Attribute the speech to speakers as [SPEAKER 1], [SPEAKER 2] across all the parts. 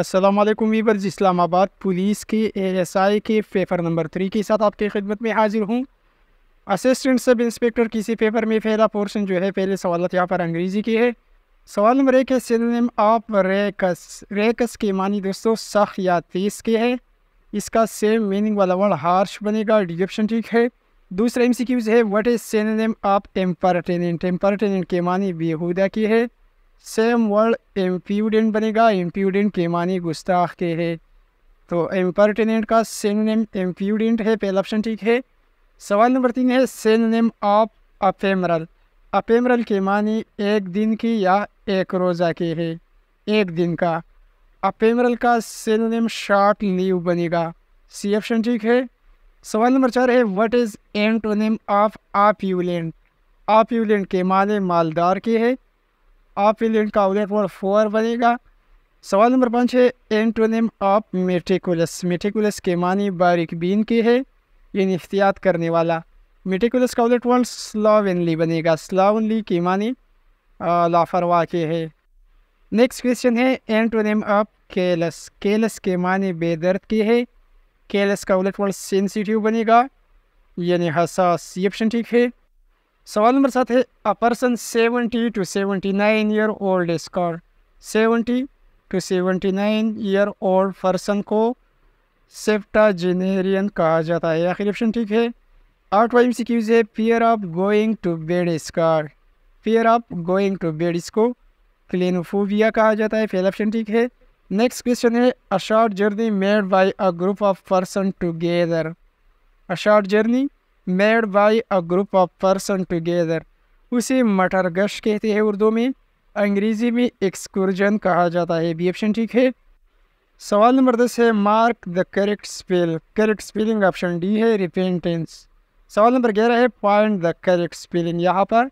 [SPEAKER 1] Aslam viewers Islamabad police के ASI के paper number three के साथ आपकी खिदमत में हाजिर हूँ असिस्टेंट सब इंस्पेक्टर किसी पेपर में पहला पोर्शन जो है पहले सवाल यहाँ पर अंग्रेज़ी की है सवाल नंबर एक है सिलम आप रेकस रेकस के मानी दोस्तों सख या तेज के है इसका सेम मीनिंग वाला वर्ड हार्श बनेगा डिजप्शन ठीक है दूसरा एम सी क्यूज़ है वट इज़ सिलम आप एम्परटेनेंट एम्परटेनेंट के मानी बेहूदा की है सेम वर्ड एम्प्यूडेंट बनेगा एम्प्यूडेंट के मानी गुस्ताख के है तो एम्पर्टिनेंट का सेनोनेम एम्प्यूडेंट है पहला ऑप्शन ठीक है सवाल नंबर तीन है नेम ऑफ अपेमरल अपेमरल के मानी एक दिन की या एक रोज़ा के है एक दिन का अपेमरल का नेम शॉर्ट लीव बनेगा सी ऑप्शन ठीक है सवाल नंबर चार है what is antonym of opulent opulent के माने मालदार के है ऑफ इलेवन का उल्लेख नंबर फोर बनेगा सवाल नंबर पाँच है एंटोनिम ऑफ मेटिकुलस मेटिकुलस के मानी बारिकबीन के है यानी इफ्तियात करने वाला मेटिकुलस का उल्लेख नंबर स्लावनली बनेगा स्लोवनली के मानी लाफरवा के है नेक्स्ट क्वेश्चन है एंटोनिम ऑफ केलस केलस के मानी बेदर्द के है केलस का उल्लेख वर्ड सेंसिटिव बनेगा यानी हसास ये ऑप्शन ठीक है सवाल नंबर सात है a person seventy two seventy nine year old स्कॉर seventy two seventy nine year old person को सेफ्टा जेनेरियन कहा जाता है आखिर ऑप्शन ठीक है आठ वाइम सी क्यूज है fear of going to bed स्कॉर fear of going to bed इसको क्लिनोफोबिया कहा जाता है फेल ऑप्शन ठीक है नेक्स्ट क्वेश्चन है a short journey made by a group of person together a short journey made by a group of person together उसे मटर गश कहते हैं उर्दू में अंग्रेज़ी में एक्सकर्जन कहा जाता है बी ऑप्शन ठीक है सवाल नंबर दस है mark the correct spell correct spelling option D है रिपेंटेंस सवाल नंबर ग्यारह है पॉइंट द करेक्ट स्पेलिंग यहाँ पर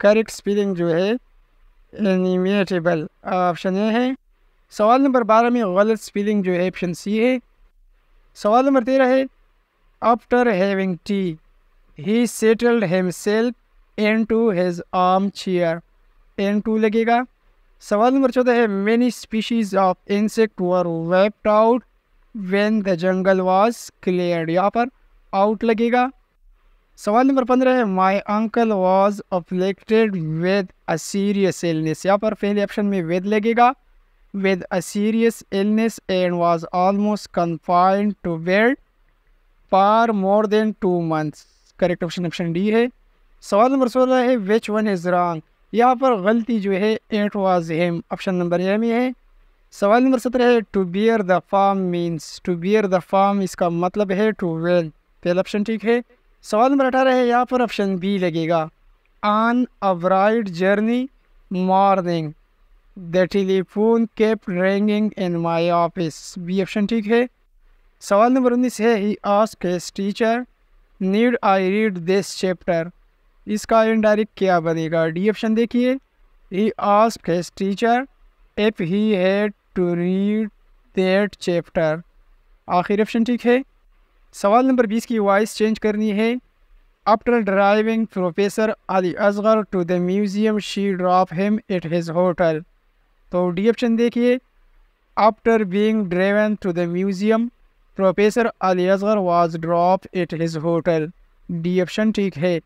[SPEAKER 1] करेक्ट स्पेलिंग जो है एनिमेटेबल ऑप्शन ए है सवाल नंबर बारह में गलत स्पेलिंग जो है ऑप्शन सी है सवाल नंबर तेरह है After having tea, he settled himself into his armchair. Into लगेगा सवाल नंबर चौदह है many species of insect were wiped out when the jungle was clear यहाँ पर आउट लगेगा सवाल नंबर पंद्रह है my uncle was afflicted with a serious illness यहाँ पर पहले ऑप्शन में विद लगेगा with a serious illness and was almost confined to bed for more than two months correct option option D है सवाल नंबर सोलह है विच वन इज़ रॉन्ग यहाँ पर गलती जो है it was him option number A में है सवाल नंबर सत्रह है to bear the palm means to bear the palm इसका मतलब है टू वेल पहला ऑप्शन ठीक है सवाल नंबर अठारह है यहाँ पर ऑप्शन बी लगेगा on a bright journey morning the telephone kept ringing in my office B option ठीक है सवाल नंबर उन्नीस है he ask his teacher need I read this chapter इसका इनडायरेक्ट क्या बनेगा डी ऑप्शन देखिए he ask his teacher if he had to read that chapter आखिर ऑप्शन ठीक है सवाल नंबर बीस की वॉइस चेंज करनी है after driving professor Ali Asghar to the museum she drop him at his hotel तो डी ऑप्शन देखिए after being driven to the museum professor Ali Asghar was drop at his hotel D option ठीक है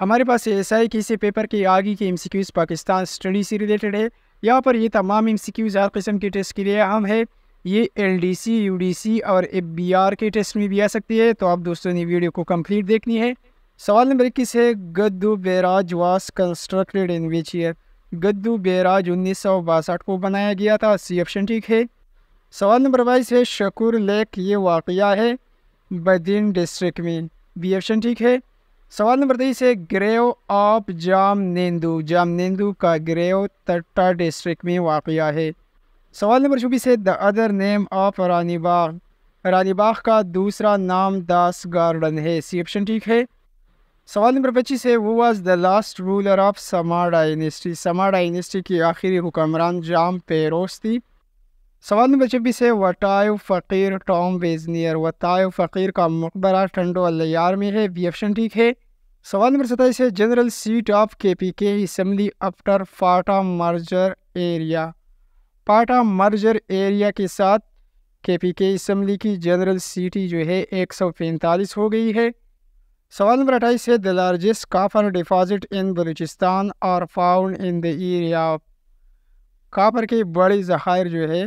[SPEAKER 1] हमारे पास ऐसा है किसी पेपर के आगे के एम पाकिस्तान स्टडी से रिलेटेड है यहाँ पर ये तमाम एम हर किस्म के टेस्ट के लिए अहम है ये L D C U D C और एफ बी आर के टेस्ट में भी आ सकती है तो आप दोस्तों ने वीडियो को कम्प्लीट देखनी है सवाल नंबर इक्कीस है Guddu barrage was constructed in which year Guddu barrage उन्नीस सौ बासठ को बनाया गया था सी ऑप्शन ठीक है सवाल नंबर बाईस है शकुर लेक ये वाक़ है बदीन डिस्ट्रिक्ट में बी ऑप्शन ठीक है सवाल नंबर तेईस है ग्रेव ऑफ जाम नेंदू जाम नेंदू का ग्रेव तट्टा डिस्ट्रिक्ट में वाक़ है सवाल नंबर चौबीस है the other name of Rani Rani Ranibagh का दूसरा नाम दास गार्डन है सी ऑप्शन ठीक है सवाल नंबर पच्चीस है वो was the last ruler of Samma dynasty Samma dynasty की आखिरी हुक्मरान जाम पेरोस थी सवाल नंबर छब्बीस है वटाय फ़कीर टॉम वेजनियर वटाय फ़कीर का मकबरा टंडो अल्लार में है बी ऑप्शन ठीक है सवाल नंबर सत्ताईस है general seat of K P K assembly after FATA merger area FATA merger area के साथ के पी के इसम्बली की जनरल सीटी जो है एक सौ पैंतालीस हो गई है सवाल नंबर अट्ठाईस है the largest copper deposit in Balochistan are found in the area of copper के बड़े जखायर जो है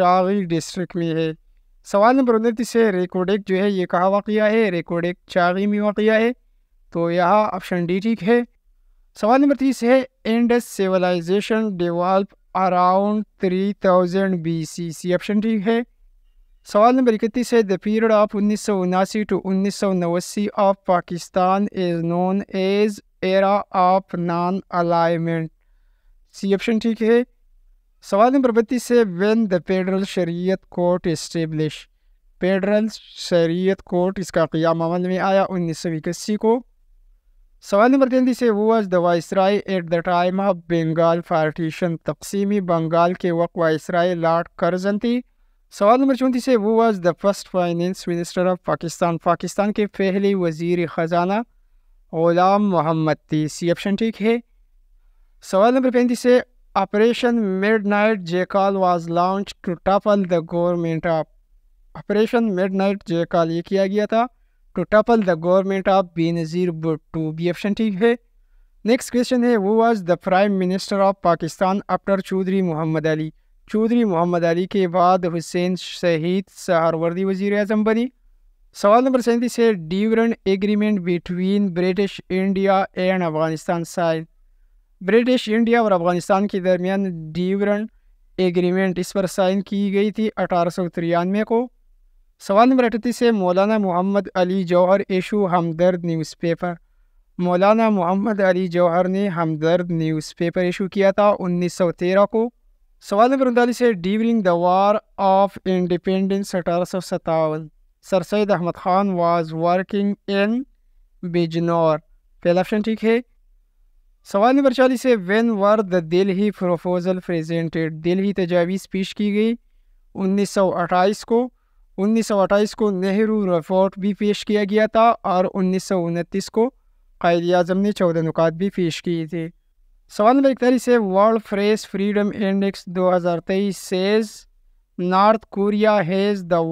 [SPEAKER 1] ही डिस्ट्रिक्ट में है सवाल नंबर उनतीस से एक जो है ये कहाँ वाक़ है रेकोडेक चागी में वाक़ है तो यहाँ ऑप्शन डी ठीक है सवाल नंबर तीस है Indus civilization develop around three thousand B C C option ठीक है सवाल नंबर इकतीस है द पीरियड ऑफ उन्नीस सौ उनासी टू उन्नीस सौ नवासी of Pakistan is known as era of non alignment C option ठीक है सवाल नंबर बत्तीस है when the federal Shariat court establish federal Shariat court इसका क्याम अमल में आया उन्नीस सौ इक्यासी को सवाल नंबर तैंतीस है was the viceroy at the time of Bengal partition तकसीमी बंगाल के वक्त वाइसराय लॉर्ड कर्जन थी सवाल नंबर चौंतीस है आज the first finance minister of Pakistan Pakistan के पहले वजीर ख़जाना ग़ुलाम मोहम्मद ती सी ऑप्शन ठीक है सवाल नंबर पैंतीस है Operation Midnight Jackal was launched to topple the government of operation midnight jackal ये किया गया था to topple the government of Benazir Bhutto B option ठीक है नेक्स्ट क्वेश्चन है who was the prime minister of Pakistan after Chaudhry Mohammad Ali Chaudhry Mohammad Ali के बाद हुसैन शहीद सहारवर्दी वजीर अजम बनी सवाल नंबर सैंतीस है Durand agreement between British India and Afghanistan sign British India और अफगानिस्तान के दरमियान डीवरन एग्रीमेंट इस पर साइन की गई थी अठारह को सवाल नंबर अठतीस है मौलाना मोहम्मद अली जौहर एशो हमदर्द न्यूज़पेपर मौलाना मोहम्मद अली जौहर ने हमदर्द न्यूज़पेपर इशू किया था 1913 को सवाल नंबर उनतालीस है during the war of independence अठारह sir Syed Ahmad Khan was working in Bijnor पहला ऑप्शन ठीक है सवाल नंबर चालीस है when were the Delhi proposal presented Delhi तजावीज़ पेश की गई 1928 को 1928 को नेहरू रिपोर्ट भी पेश किया गया था और उन्नीस को कायद अजम ने चौदह नुकात भी पेश किए थे सवाल नंबर इकतालीस है world press freedom index 2023 says north Korea has the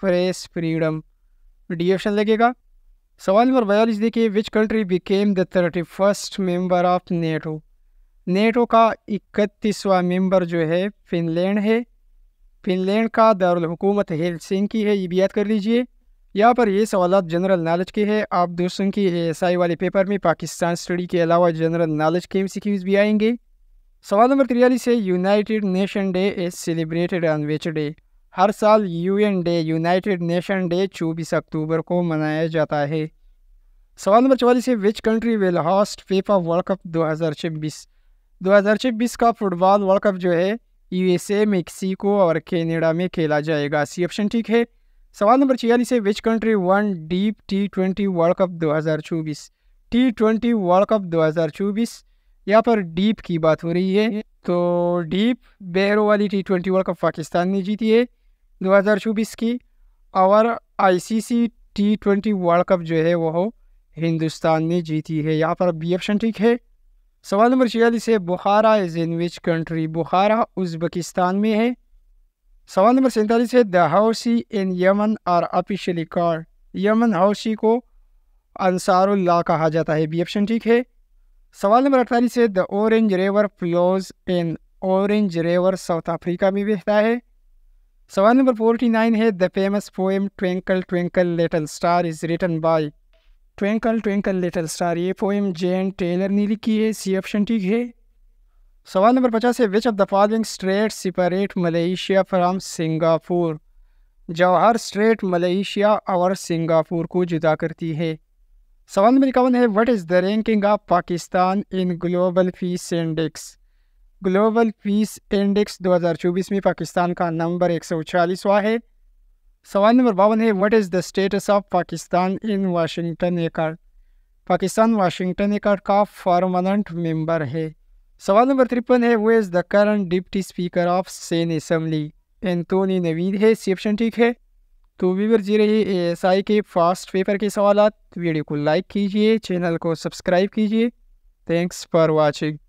[SPEAKER 1] press freedom D option लगेगा सवाल नंबर बयालीस देखिए which country became the thirty first member of NATO NATO का इकतीसवा मेंबर जो है फिनलैंड है फिनलैंड का दारकूमत हेलसिंकी है ये भी याद कर लीजिए यहाँ पर ये सवाल जनरल नॉलेज के हैं आप दोस्तों की एस आई वाले पेपर में पाकिस्तान स्टडी के अलावा जनरल नॉलेज के एम भी आएंगे सवाल नंबर तिरयालीस है united nation day is celebrated on which day हर साल UN day united nation day चौबीस अक्टूबर को मनाया जाता है सवाल नंबर चौवालीस है which country will host FIFA world cup दो हज़ार छब्बीस दो हज़ार छब्बीस का फुटबॉल वर्ल्ड कप जो है यूएसए मेक्सिको और कैनेडा में खेला जाएगा सी ऑप्शन ठीक है सवाल नंबर छियालीस है विच कंट्री वन डीप टी ट्वेंटी वर्ल्ड कप दो हज़ार चौबीस टी ट्वेंटी वर्ल्ड कप दो हज़ार चौबीस यहाँ पर डीप की बात हो रही है तो डीप बैरो वाली T twenty world cup Pakistan ने जीती है 2024 की और ICC T twenty world cup जो है वह हिंदुस्तान ने जीती है यहाँ पर बी ऑप्शन ठीक है सवाल नंबर छियालीस है Bukhara is in which country Bukhara Uzbekistan में है सवाल नंबर सैंतालीस है the Houthis in Yemen are officially called Yemen Houthi को अंसारुल्ला कहा जाता है बी ऑप्शन ठीक है सवाल नंबर अट्ठाईस है the Orange River flows in Orange River South Africa में बहता है सवाल नंबर फोर्टी नाइन है the famous poem twinkle twinkle little star is written by twinkle twinkle little star ये पोएम जेन टेलर ने लिखी है सी ऑप्शन ठीक है सवाल नंबर पचास है which of the following strait separate Malaysia from Singapore Johor strait Malaysia और सिंगापुर को जुदा करती है सवाल नंबर इक्यावन है what is the ranking of Pakistan in global peace index global peace index 2024 में पाकिस्तान का नंबर एक सौ छियालीसवा है सवाल नंबर बावन है what is the status of Pakistan in Washington accord Pakistan Washington एकड़ का परमानेंट मेंबर है सवाल नंबर तिरपन है who is the current deputy speaker of Sindh assembly Anthony Naveed है सेप्शन ठीक है तो वीवर जी रही ए एस आई के फास्ट पेपर के सवाल वीडियो को लाइक कीजिए चैनल को सब्सक्राइब कीजिए थैंक्स फॉर वॉचिंग